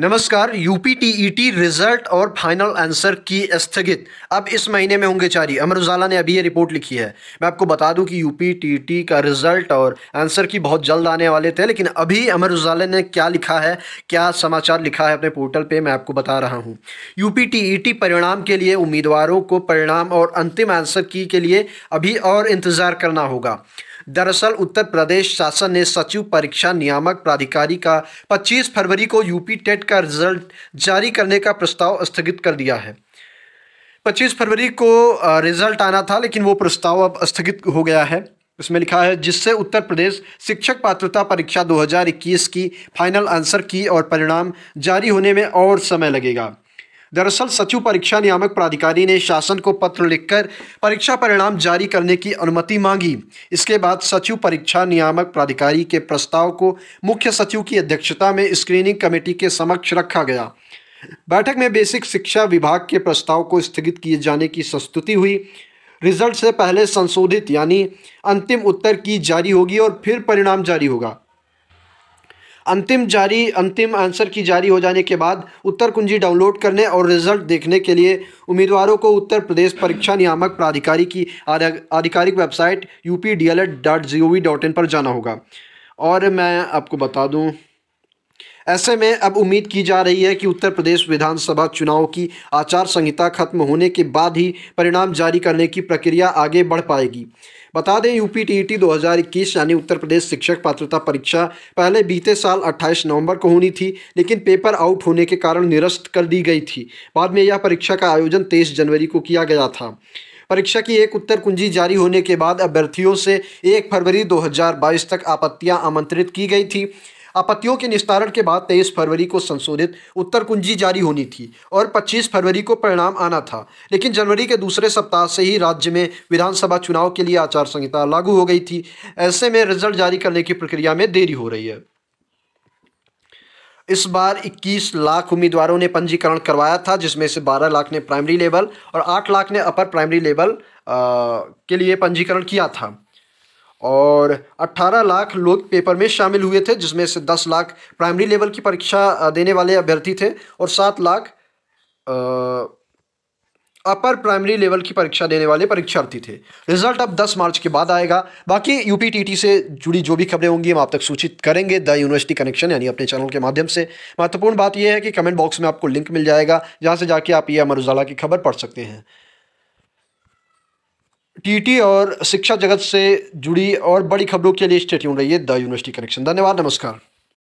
नमस्कार UPTET result e और final answer key स्थगित अब इस महीने में होंगे जारी अमर उजाला ने अभी ये रिपोर्ट लिखी है मैं आपको बता दूं कि यूपीटीईटी e का रिजल्ट और आंसर की बहुत जल्द आने वाले थे लेकिन अभी अमर उजाला ने क्या लिखा है क्या समाचार लिखा है अपने पोर्टल पे मैं आपको बता रहा हूँ यू e परिणाम के लिए उम्मीदवारों को परिणाम और अंतिम आंसर की के लिए अभी और इंतज़ार करना होगा दरअसल उत्तर प्रदेश शासन ने सचिव परीक्षा नियामक प्राधिकारी का 25 फरवरी को यूपी टेट का रिजल्ट जारी करने का प्रस्ताव स्थगित कर दिया है 25 फरवरी को रिजल्ट आना था लेकिन वो प्रस्ताव अब स्थगित हो गया है इसमें लिखा है जिससे उत्तर प्रदेश शिक्षक पात्रता परीक्षा 2021 की फाइनल आंसर की और परिणाम जारी होने में और समय लगेगा दरअसल सचिव परीक्षा नियामक प्राधिकारी ने शासन को पत्र लिखकर परीक्षा परिणाम जारी करने की अनुमति मांगी इसके बाद सचिव परीक्षा नियामक प्राधिकारी के प्रस्ताव को मुख्य सचिव की अध्यक्षता में स्क्रीनिंग कमेटी के समक्ष रखा गया बैठक में बेसिक शिक्षा विभाग के प्रस्ताव को स्थगित किए जाने की संस्तुति हुई रिजल्ट से पहले संशोधित यानी अंतिम उत्तर की जारी होगी और फिर परिणाम जारी होगा अंतिम जारी अंतिम आंसर की जारी हो जाने के बाद उत्तर कुंजी डाउनलोड करने और रिजल्ट देखने के लिए उम्मीदवारों को उत्तर प्रदेश परीक्षा नियामक प्राधिकारी की आधिकारिक website U P D L Ed dot G O V dot in पर जाना होगा और मैं आपको बता दूँ ऐसे में अब उम्मीद की जा रही है कि उत्तर प्रदेश विधानसभा चुनाव की आचार संहिता खत्म होने के बाद ही परिणाम जारी करने की प्रक्रिया आगे बढ़ पाएगी बता दें यूपी टी 2021 यानी उत्तर प्रदेश शिक्षक पात्रता परीक्षा पहले बीते साल 28 नवंबर को होनी थी लेकिन पेपर आउट होने के कारण निरस्त कर दी गई थी बाद में यह परीक्षा का आयोजन तेईस जनवरी को किया गया था परीक्षा की एक उत्तर कुंजी जारी होने के बाद अभ्यर्थियों से 1 फरवरी 2022 तक आपत्तियां आमंत्रित की गई थी आपत्तियों के निस्तारण के बाद तेईस फरवरी को संशोधित उत्तर कुंजी जारी होनी थी और पच्चीस फरवरी को परिणाम आना था लेकिन जनवरी के दूसरे सप्ताह से ही राज्य में विधानसभा चुनाव के लिए आचार संहिता लागू हो गई थी ऐसे में रिजल्ट जारी करने की प्रक्रिया में देरी हो रही है इस बार 21 लाख उम्मीदवारों ने पंजीकरण करवाया था जिसमें से 12 लाख ने प्राइमरी लेवल और 8 लाख ने अपर प्राइमरी लेवल आ, के लिए पंजीकरण किया था और 18 लाख लोग पेपर में शामिल हुए थे जिसमें से 10 लाख प्राइमरी लेवल की परीक्षा देने वाले अभ्यर्थी थे और 7 लाख अपर प्राइमरी लेवल की परीक्षा देने वाले परीक्षार्थी थे रिजल्ट अब 10 मार्च के बाद आएगा बाकी यूपीटीटी से जुड़ी जो भी खबरें होंगी हम आप तक सूचित करेंगे द यूनिवर्सिटी कनेक्शन यानी अपने चैनल के माध्यम से महत्वपूर्ण बात यह है कि कमेंट बॉक्स में आपको लिंक मिल जाएगा जहाँ से जाके आप ये अमर उजाला की खबर पढ़ सकते हैं टीटी और शिक्षा जगत से जुड़ी और बड़ी खबरों के लिए स्टेट रहिए द यूनिवर्सिटी कनेक्शन धन्यवाद नमस्कार